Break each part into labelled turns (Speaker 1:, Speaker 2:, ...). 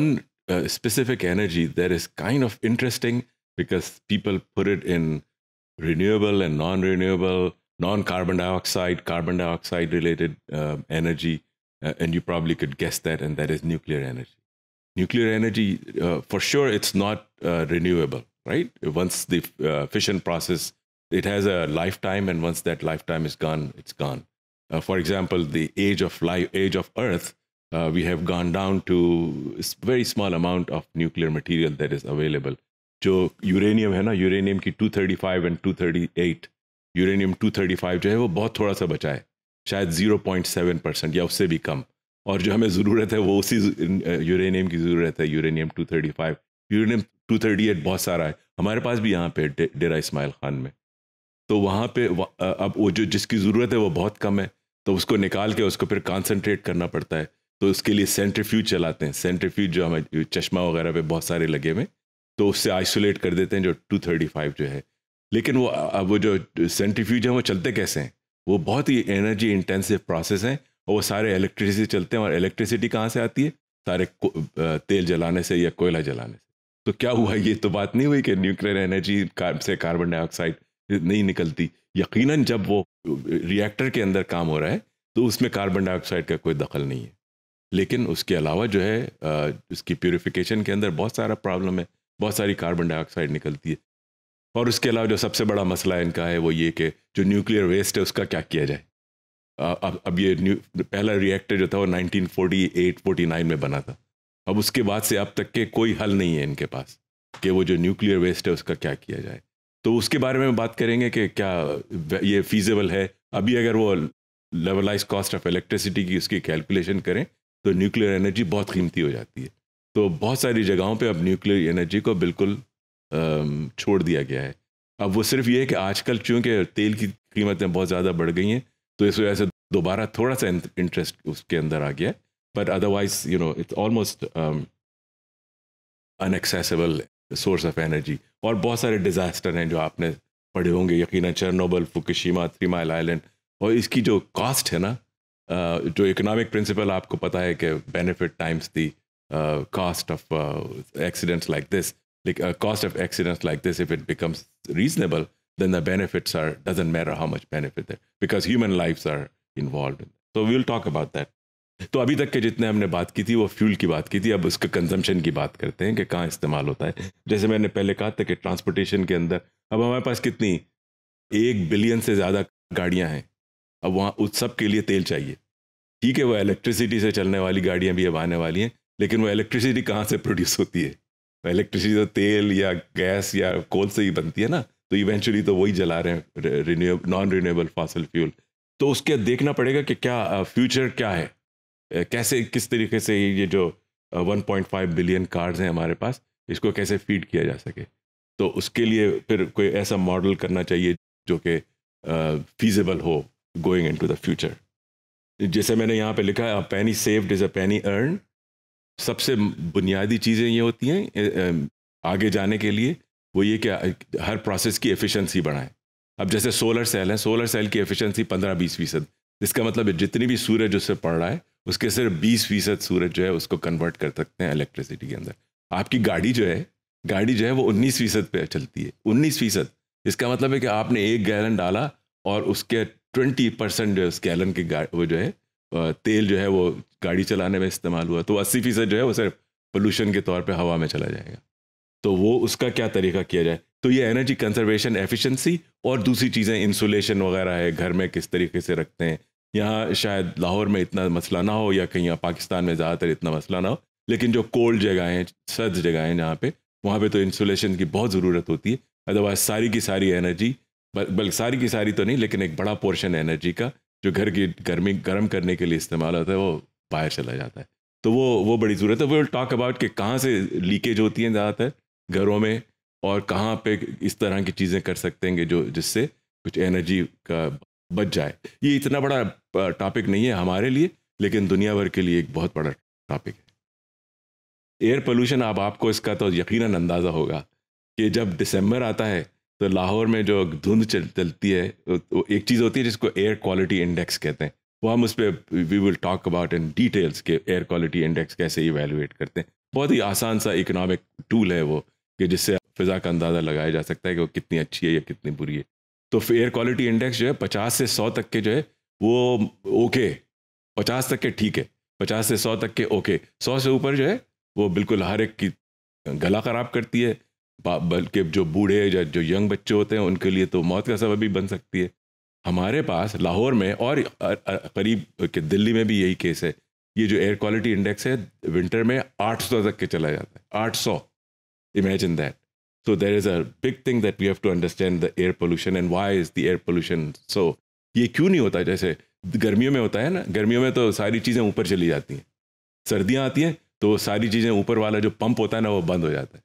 Speaker 1: one uh, specific energy that is kind of interesting because people put it in renewable and non renewable, non carbon dioxide, carbon dioxide related um, energy. Uh, and you probably could guess that, and that is nuclear energy. Nuclear energy, uh, for sure, it's not uh, renewable, right? Once the uh, fission process, it has a lifetime, and once that lifetime is gone, it's gone. Uh, for example, the age of life, age of Earth, uh, we have gone down to a very small amount of nuclear material that is available जो uranium है ना uranium की 235 and 238 uranium 235 जो है वो बहुत थोड़ा सा बचा है शायद 0.7 परसेंट या उससे भी कम और जो हमें ज़रूरत है वो उसी यूरेनियम की ज़रूरत है यूरेनियम 235 यूरेनियम 238 बहुत सारा है हमारे पास भी यहाँ पे डे, डेरा इसमाइल खान में तो वहाँ पे अब वो जो जिसकी ज़रूरत है वो बहुत कम है तो उसको निकाल के उसको फिर कॉन्सनट्रेट करना पड़ता है तो उसके लिए सेंट्रीफ्यूज चलाते हैं सेंट्रीफ्यूज जो हमें चश्मा वगैरह पे बहुत सारे लगे हुए तो उससे आइसोलेट कर देते हैं जो टू थर्टी फाइव जो है लेकिन वो वो जो सेंट्रीफ्यूज है वो चलते कैसे हैं वो बहुत ही एनर्जी इंटेंसिव प्रोसेस हैं और वो सारे इलेक्ट्रिसिटी चलते हैं और इलेक्ट्रिसिटी कहाँ से आती है सारे तेल जलाने से या कोयला जलाने से तो क्या हुआ ये तो बात नहीं हुई कि न्यूक्लियर एनर्जी से कार्बन डाइऑक्साइड नहीं निकलती यकीनन जब वो रिएक्टर के अंदर काम हो रहा है तो उसमें कार्बन डाइऑक्साइड का कोई दखल नहीं है लेकिन उसके अलावा जो है उसकी प्योरीफिकेशन के अंदर बहुत सारा प्रॉब्लम है बहुत सारी कार्बन डाइऑक्साइड निकलती है और उसके अलावा जो सबसे बड़ा मसला इनका है वो ये कि जो न्यूक्लियर वेस्ट है उसका क्या किया जाए अब अब ये न्यू पहला रिएक्टर जो था वो 1948 49 में बना था अब उसके बाद से अब तक के कोई हल नहीं है इनके पास कि वो जो न्यूक्लियर वेस्ट है उसका क्या किया जाए तो उसके बारे में बात करेंगे कि क्या ये फीजेबल है अभी अगर वो लेवलाइज कॉस्ट ऑफ इलेक्ट्रिसिटी की उसकी कैलकुलेशन करें तो न्यूक्लियर एनर्जी बहुत कीमती हो जाती है तो बहुत सारी जगहों पे अब न्यूक्लियर एनर्जी को बिल्कुल छोड़ दिया गया है अब वो सिर्फ ये है कि आजकल चूँकि तेल की कीमतें बहुत ज़्यादा बढ़ गई हैं तो इस वजह से दोबारा थोड़ा सा इंटरेस्ट उसके अंदर आ गया but otherwise you know it's almost unaccessible source of energy और बहुत सारे डिज़ास्टर हैं जो आपने पढ़े होंगे यकीन Chernobyl Fukushima Three Mile Island और इसकी जो कॉस्ट है ना जो इकोनॉमिक प्रिंसिपल आपको पता है कि benefit times the cost of accidents like this cost of accidents like this if it becomes reasonable then the benefits are doesn't matter how much benefit because human human are involve involved so we'll talk about तो अभी तक के जितने हमने बात की थी वो फ्यूल की बात की थी अब उसके कंजम्पशन की बात करते हैं कि कहाँ इस्तेमाल होता है जैसे मैंने पहले कहा था कि ट्रांसपोर्टेशन के अंदर अब हमारे पास कितनी एक बिलियन से ज़्यादा गाड़ियाँ हैं अब वहाँ उस सब के लिए तेल चाहिए ठीक है वो इलेक्ट्रिसिटी से चलने वाली गाड़ियाँ भी अब आने वाली हैं लेकिन वो इलेक्ट्रिसिटी कहाँ से प्रोड्यूस होती है इलेक्ट्रिसिटी तो तेल या गैस या कोल से ही बनती है ना तो इवेंचुअली तो वही जला रहे हैं नॉन रिन्यूएबल फासिल फ्यूल तो उसके देखना पड़ेगा कि क्या फ्यूचर क्या है कैसे किस तरीके से ये जो 1.5 बिलियन कार्ड्स हैं हमारे पास इसको कैसे फीड किया जा सके तो उसके लिए फिर कोई ऐसा मॉडल करना चाहिए जो कि फीजेबल हो going into the future जैसे मैंने यहाँ पे लिखा है पैनी सेव्ड इज़ अ पैनी अर्न सबसे बुनियादी चीज़ें ये होती हैं आगे जाने के लिए वो ये कि हर प्रोसेस की एफिशिएंसी बढ़ाएं अब जैसे सोलर सेल है सोलर सेल की एफिशिएंसी पंद्रह बीस फीसद इसका मतलब जितनी भी सूरज उससे पड़ रहा है उसके सिर्फ बीस फीसद सूरज जो है उसको कन्वर्ट कर सकते हैं इलेक्ट्रिसिटी के अंदर आपकी गाड़ी जो है गाड़ी जो है वो उन्नीस फीसद पे चलती है उन्नीस फीसद इसका मतलब है कि आपने एक गैलन डाला और उसके ट्वेंटी परसेंट जो है उस गैलन के वो जो है तेल जो है वो गाड़ी चलाने में इस्तेमाल हुआ तो अस्सी फीसद जो है वो सिर्फ पोल्यूशन के तौर पे हवा में चला जाएगा तो वो उसका क्या तरीका किया जाए तो ये एनर्जी कंजर्वेशन एफिशिएंसी और दूसरी चीज़ें इंसुलेशन वगैरह है घर में किस तरीके से रखते हैं यहाँ शायद लाहौर में इतना मसला ना हो या कहीं पाकिस्तान में ज़्यादातर इतना मसला ना हो लेकिन जो कोल्ड जगह हैं सर्द जगह हैं जहाँ पे वहाँ पे तो इंसुलेशन की बहुत ज़रूरत होती है अदरवाइज सारी की सारी एनर्जी बल्कि सारी की सारी तो नहीं लेकिन एक बड़ा पोर्शन एनर्जी का जो घर की गर्मी गर्म करने के लिए इस्तेमाल होता है वो बाहर चला जाता है तो वो वो बड़ी ज़रूरत है वो टॉक अबाउट कि कहाँ से लीकेज होती हैं ज़्यादातर घरों में और कहाँ पे इस तरह की चीज़ें कर सकते हैं जो जिससे कुछ एनर्जी का बच जाए ये इतना बड़ा टॉपिक नहीं है हमारे लिए लेकिन दुनिया भर के लिए एक बहुत बड़ा टॉपिक है एयर पोल्यूशन अब आपको इसका तो यकीन अंदाज़ा होगा कि जब दिसंबर आता है तो लाहौर में जो धुंध चल चलती है वो एक चीज़ होती है जिसको एयर क्वालिटी इंडेक्स कहते हैं वो हम उस पर we will talk about in details के एयर क्वालिटी इंडेक्स कैसे इवेलुएट करते हैं बहुत ही आसान सा इकोनॉमिक टूल है वो कि जिससे फिज़ा का अंदाज़ा लगाया जा सकता है कि वो कितनी अच्छी है या कितनी बुरी है तो एयर क्वालिटी इंडेक्स जो है पचास से सौ तक के जो है वो ओके पचास तक के ठीक है पचास से सौ तक के ओके सौ से ऊपर जो है वो बिल्कुल हर एक की गला ख़राब करती है बल्कि जो बूढ़े या जो यंग बच्चे होते हैं उनके लिए तो मौत का सबब भी बन सकती है हमारे पास लाहौर में और करीब के दिल्ली में भी यही केस है ये जो एयर क्वालिटी इंडेक्स है विंटर में 800 तक के चला जाता है 800 सौ imagine that so there is a big thing that we have to understand the air pollution and why is the air pollution so ये क्यों नहीं होता जैसे गर्मियों में होता है ना गर्मियों में तो सारी चीज़ें ऊपर चली जाती हैं सर्दियाँ आती हैं तो सारी चीज़ें ऊपर वाला जो पंप होता है ना वो बंद हो जाता है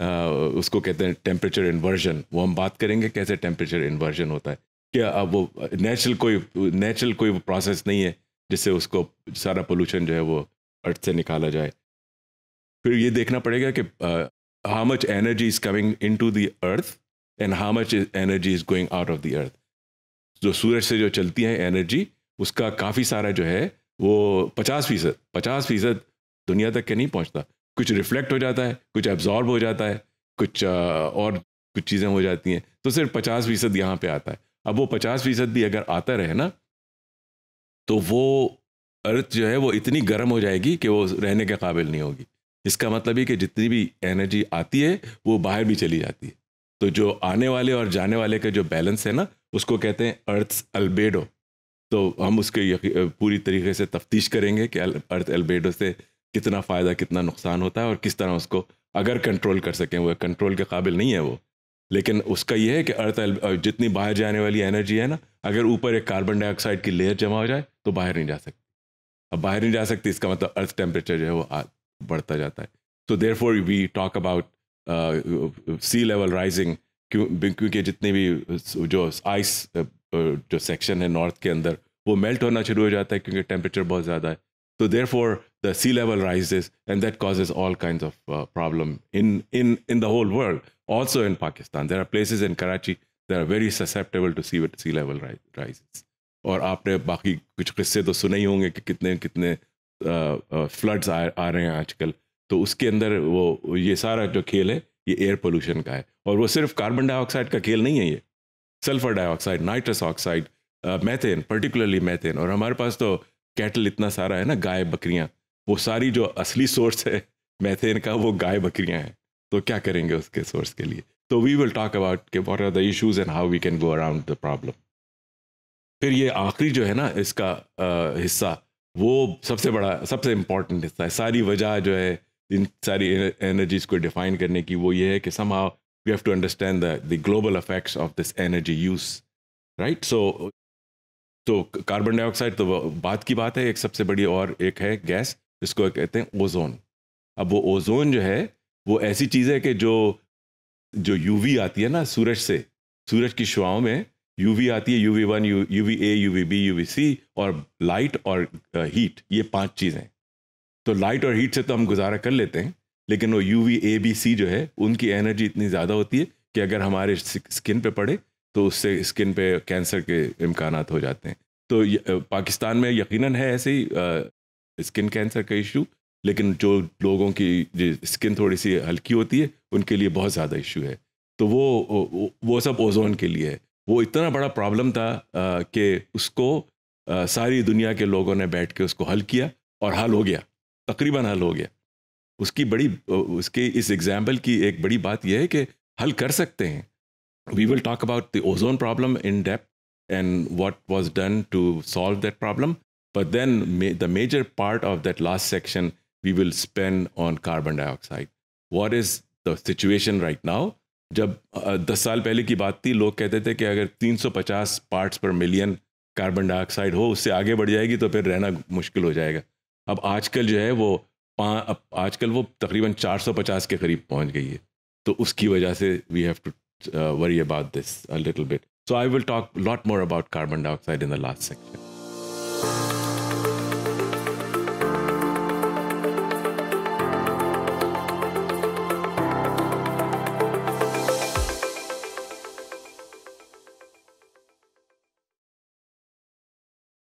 Speaker 1: उसको कहते हैं टेम्परेचर इन्वर्जन वो हम बात करेंगे कैसे टेम्परेचर इन्वर्जन होता है क्या अब वो नेचुरल कोई नेचुरल कोई प्रोसेस नहीं है जिससे उसको सारा पोल्यूशन जो है वो अर्थ से निकाला जाए फिर ये देखना पड़ेगा कि how much energy is coming into the earth and how much energy is going out of the earth जो सूरज से जो चलती है एनर्जी उसका काफ़ी सारा जो है वो पचास फीसद पचास फीसद दुनिया तक के नहीं पहुंचता कुछ रिफ्लेक्ट हो जाता है कुछ एब्जॉर्ब हो जाता है कुछ और कुछ चीज़ें हो जाती हैं तो सिर्फ पचास फीसद यहाँ पर आता है अब वो पचास फीसद भी अगर आता रहे ना तो वो अर्थ जो है वो इतनी गर्म हो जाएगी कि वो रहने के काबिल नहीं होगी इसका मतलब ये कि जितनी भी एनर्जी आती है वो बाहर भी चली जाती है तो जो आने वाले और जाने वाले का जो बैलेंस है ना उसको कहते हैं अर्थ अल्बेडो तो हम उसके पूरी तरीके से तफ्तीश करेंगे कि अर्थ अल्बेडो से कितना फ़ायदा कितना नुकसान होता है और किस तरह उसको अगर कंट्रोल कर सकें वो कंट्रोल के काबिल नहीं है वो लेकिन उसका ये है कि अर्थ जितनी बाहर जाने वाली एनर्जी है ना अगर ऊपर एक कार्बन डाइऑक्साइड की लेयर जमा हो जाए तो बाहर नहीं जा सकती अब बाहर नहीं जा सकती इसका मतलब अर्थ टेम्परेचर जो है वो बढ़ता जाता है so there for we talk about sea level rising क्यों क्योंकि जितने भी जो आइस जो सेक्शन है नॉर्थ के अंदर वो मेल्ट होना शुरू हो जाता है क्योंकि टेम्परेचर बहुत ज़्यादा है So therefore, the sea level rises, and that causes all kinds of uh, problem in, in, in the whole world. Also in Pakistan, there are places in Karachi that are very susceptible to sea, sea level ri rises. और आपने बाकी कुछ किस्से तो सुने ही होंगे कि कितने कितने फ्लड्स आ, आ रहे हैं आजकल तो उसके अंदर वो ये सारा जो खेल है ये एयर पोल्यूशन का है और वो सिर्फ कार्बन डाइऑक्साइड का खेल नहीं है ये sulphur dioxide nitrous oxide methane particularly methane और हमारे पास तो कैटल इतना सारा है ना गाय बकरियां वो सारी जो असली सोर्स है मैथेन का वो गाय बकरियां हैं तो क्या करेंगे उसके सोर्स के लिए तो वी विल टॉक अबाउट के what are the issues and how we can go around the problem फिर ये आखिरी जो है ना इसका आ, हिस्सा वो सबसे बड़ा सबसे इम्पॉर्टेंट हिस्सा है सारी वजह जो है इन सारी एनर्जीज को डिफाइन करने की वो ये है कि somehow we have to understand the global effects of this energy use right so तो कार्बन डाइऑक्साइड तो बात की बात है एक सबसे बड़ी और एक है गैस जिसको कहते हैं ओजोन अब वो ओजोन जो है वो ऐसी चीज़ है कि जो जो यूवी आती है ना सूरज से सूरज की शुआओं में यूवी आती है UV one UV A UV B UV C और लाइट और हीट uh, ये पांच चीज़ें तो लाइट और हीट से तो हम गुजारा कर लेते हैं लेकिन वो यूवी ए बी सी जो है उनकी एनर्जी इतनी ज़्यादा होती है कि अगर हमारे स्किन पे पड़े तो उससे स्किन पे कैंसर के इम्कान हो जाते हैं तो पाकिस्तान में यकीनन है ऐसे ही स्किन कैंसर का इशू लेकिन जो लोगों की स्किन थोड़ी सी हल्की होती है उनके लिए बहुत ज़्यादा इशू है तो वो वो सब ओजोन के लिए है वो इतना बड़ा प्रॉब्लम था कि उसको आ, सारी दुनिया के लोगों ने बैठ के उसको हल किया और हल हो गया तकरीबन हल हो गया उसकी बड़ी उसके इस एग्जाम्पल की एक बड़ी बात यह है कि हल कर सकते हैं We will talk about the ozone problem in depth and what was done to solve that problem. But then ma the major part of that last section we will spend on carbon dioxide. What is the situation right now? जब दस साल पहले की बात थी लोग कहते थे कि अगर 350 पार्ट्स पर मिलियन कार्बन डाइऑक्साइड हो उससे आगे बढ़ जाएगी तो फिर रहना मुश्किल हो जाएगा अब आजकल जो है वो आजकल वो तकरीबन 450 के करीब पहुंच गई है तो उसकी वजह से we have to Uh, worry about this a little bit. So I will talk a lot more about carbon dioxide in the last section.